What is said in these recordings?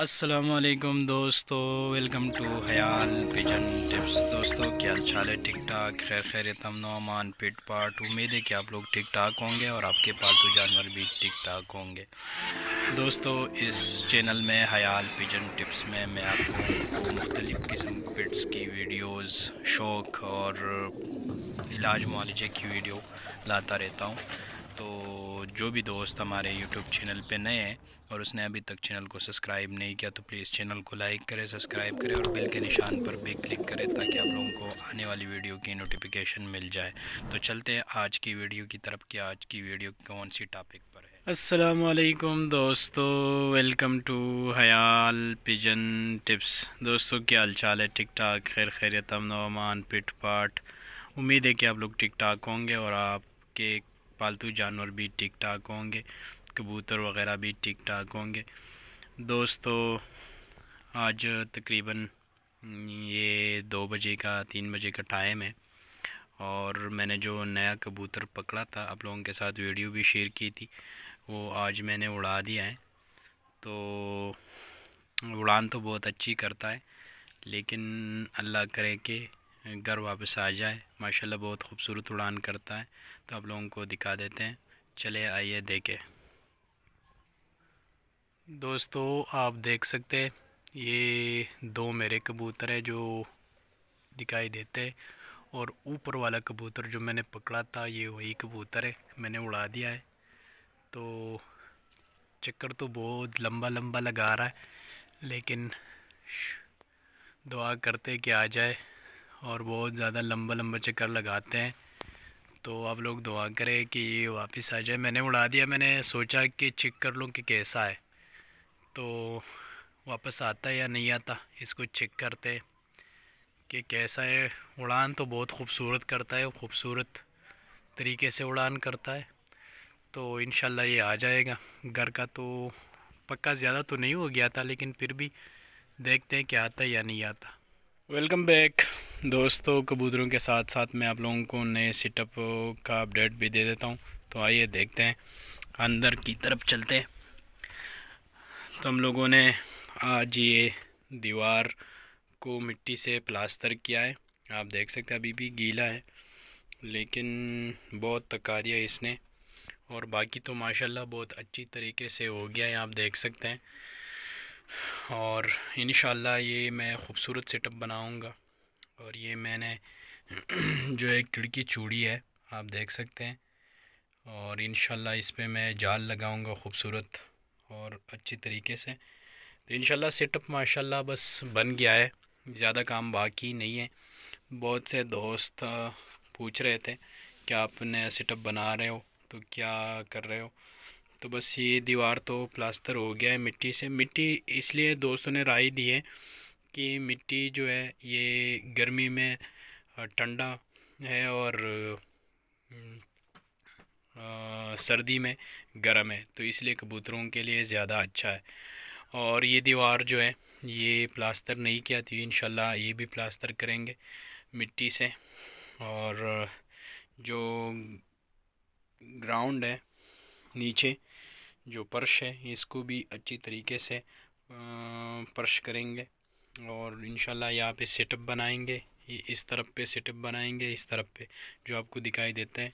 असलकम दोस्तों welcome to हयाल पिजन टिप्स दोस्तों क्या चाल है ठीक ठाक खैर खैरत अमनोमान पिट पाट उम्मीद है कि आप लोग ठीक ठाक होंगे और आपके पालतू जानवर भी ठीक ठाक होंगे दोस्तों इस चैनल में हयाल पिजन टिप्स में मैं आपको मुख्तलिफ़ किस्म पिट्स की वीडियोस शौक़ और इलाज मालजे की वीडियो लाता रहता हूँ तो जो भी दोस्त हमारे यूट्यूब चैनल पे नए हैं और उसने अभी तक चैनल को सब्सक्राइब नहीं किया तो प्लीज़ चैनल को लाइक करें सब्सक्राइब करें और बेल के निशान पर भी क्लिक करें ताकि आप लोगों को आने वाली वीडियो की नोटिफिकेशन मिल जाए तो चलते हैं आज की वीडियो की तरफ कि आज की वीडियो कौन सी टॉपिक पर है असलम दोस्तों वेलकम टू हयाल पिजन टिप्स दोस्तों क्या हालचाल है ठीक ठाक खैर खैरियतम नोमान पिट पाट उम्मीद है कि आप लोग ठीक ठाक होंगे और आपके पालतू जानवर भी ठीक ठाक होंगे कबूतर वगैरह भी ठीक ठाक होंगे दोस्तों आज तकरीबन ये दो बजे का तीन बजे का टाइम है और मैंने जो नया कबूतर पकड़ा था आप लोगों के साथ वीडियो भी शेयर की थी वो आज मैंने उड़ा दिया है तो उड़ान तो बहुत अच्छी करता है लेकिन अल्लाह करे कि घर वापस आ जाए माशाल्लाह बहुत खूबसूरत उड़ान करता है तो आप लोगों को दिखा देते हैं चले आइए देखे दोस्तों आप देख सकते हैं ये दो मेरे कबूतर है जो दिखाई देते हैं और ऊपर वाला कबूतर जो मैंने पकड़ा था ये वही कबूतर है मैंने उड़ा दिया है तो चक्कर तो बहुत लंबा लंबा लगा रहा है लेकिन दुआ करते कि आ जाए और बहुत ज़्यादा लंबा लंबा चक्कर लगाते हैं तो आप लोग दुआ करें कि ये वापस आ जाए मैंने उड़ा दिया मैंने सोचा कि चेक कर लूँ कि कैसा है तो वापस आता है या नहीं आता इसको चेक करते कि कैसा है उड़ान तो बहुत खूबसूरत करता है खूबसूरत तरीके से उड़ान करता है तो इन ये आ जाएगा घर का तो पक्का ज़्यादा तो नहीं हो गया था लेकिन फिर भी देखते हैं कि आता है या नहीं आता वेलकम बैक दोस्तों कबूतरों के साथ साथ मैं आप लोगों को नए सेटअप का अपडेट भी दे देता हूँ तो आइए देखते हैं अंदर की तरफ चलते हैं तो हम लोगों ने आज ये दीवार को मिट्टी से प्लास्टर किया है आप देख सकते हैं अभी भी गीला है लेकिन बहुत है इसने और बाकी तो माशाल्लाह बहुत अच्छी तरीके से हो गया है आप देख सकते हैं और इन ये मैं ख़ूबसूरत सेटअप बनाऊँगा और ये मैंने जो एक खिड़की चूड़ी है आप देख सकते हैं और इन इस पर मैं जाल लगाऊंगा ख़ूबसूरत और अच्छी तरीके से तो इन सेटअप माशाल्लाह बस बन गया है ज़्यादा काम बाकी नहीं है बहुत से दोस्त पूछ रहे थे कि आपने सेटअप बना रहे हो तो क्या कर रहे हो तो बस ये दीवार तो प्लास्टर हो गया है मिट्टी से मिट्टी इसलिए दोस्तों ने राय दी है कि मिट्टी जो है ये गर्मी में ठंडा है और सर्दी में गर्म है तो इसलिए कबूतरों के लिए ज़्यादा अच्छा है और ये दीवार जो है ये प्लास्टर नहीं किया थी तो इन ये भी प्लास्टर करेंगे मिट्टी से और जो ग्राउंड है नीचे जो पर्श है इसको भी अच्छी तरीके से पर्श करेंगे और इन यहाँ पे सेटअप बनाएंगे इस तरफ पे सेटअप बनाएंगे इस तरफ पे जो आपको दिखाई देते हैं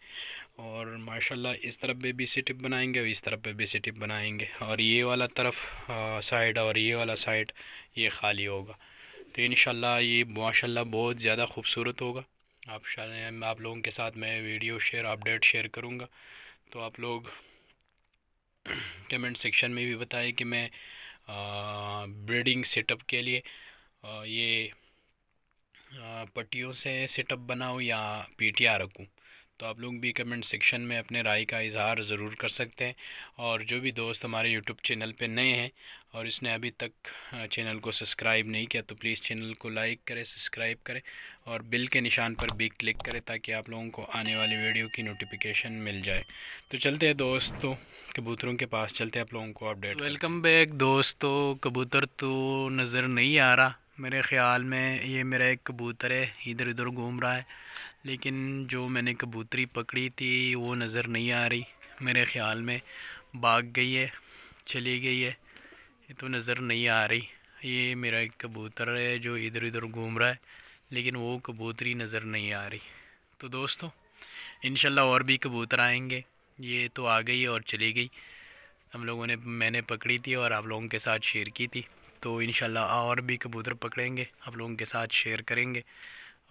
और माशाल्लाह इस तरफ पे भी सेटअप बनाएंगे और इस तरफ पे भी सेटअप बनाएंगे और ये वाला तरफ साइड और ये वाला साइड ये खाली होगा तो इन ये माशाल्लाह बहुत ज़्यादा खूबसूरत होगा आप आप लोगों के साथ मैं वीडियो शेयर अपडेट शेयर करूँगा तो आप लोग कमेंट सेक्शन में भी बताएं कि मैं ब्रीडिंग सेटअप के लिए आ, ये पट्टियों से सेटअप बनाऊँ या पीटीआर रखूँ तो आप लोग भी कमेंट सेक्शन में अपने राय का इजहार ज़रूर कर सकते हैं और जो भी दोस्त हमारे यूट्यूब चैनल पे नए हैं और इसने अभी तक चैनल को सब्सक्राइब नहीं किया तो प्लीज़ चैनल को लाइक करें सब्सक्राइब करें और बिल के निशान पर भी क्लिक करें ताकि आप लोगों को आने वाली वीडियो की नोटिफिकेशन मिल जाए तो चलते हैं दोस्तों कबूतरों के पास चलते हैं आप लोगों को अपडेट वेलकम बैक दोस्तों कबूतर तो नज़र नहीं आ रहा मेरे ख़्याल में ये मेरा एक कबूतर है इधर उधर घूम रहा है लेकिन जो मैंने कबूतरी पकड़ी थी वो नज़र नहीं आ रही मेरे ख़्याल में भाग गई है चली गई है ये तो नज़र नहीं आ रही ये मेरा एक कबूतर है जो इधर उधर घूम रहा है लेकिन वो कबूतरी नज़र नहीं आ रही तो दोस्तों इन और भी कबूतर आएंगे ये तो आ गई और चली गई हम लोगों ने मैंने पकड़ी थी और आप लोगों के साथ शेयर की थी तो इन और भी कबूतर पकड़ेंगे आप लोगों के साथ शेयर करेंगे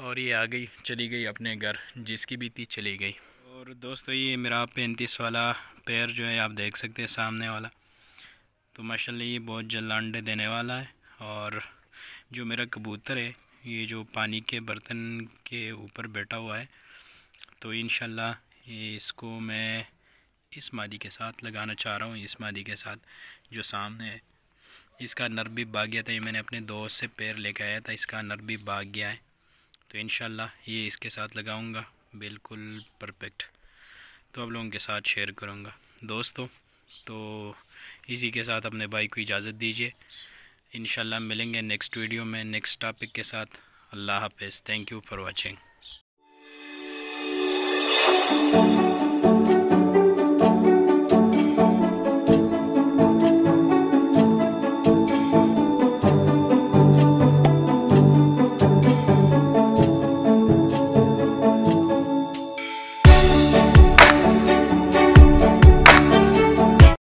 और ये आ गई चली गई अपने घर जिसकी भी थी चली गई और दोस्तों ये मेरा पैंतीस वाला पैर जो है आप देख सकते हैं सामने वाला तो माशाल्लाह ये बहुत जल्द अंडे देने वाला है और जो मेरा कबूतर है ये जो पानी के बर्तन के ऊपर बैठा हुआ है तो इन इसको मैं इस मादी के साथ लगाना चाह रहा हूँ इस मादी के साथ जो सामने है इसका नर भी भाग गया था ये मैंने अपने दोस्त से पैर लेके आया था इसका नर भी भाग गया है तो इन ये इसके साथ लगाऊँगा बिल्कुल परफेक्ट तो आप लोगों के साथ शेयर करूँगा दोस्तों तो इसी के साथ अपने भाई को इजाज़त दीजिए इन मिलेंगे नेक्स्ट वीडियो में नेक्स्ट टॉपिक के साथ अल्लाह हाफिज़ थैंक यू फॉर वॉचिंग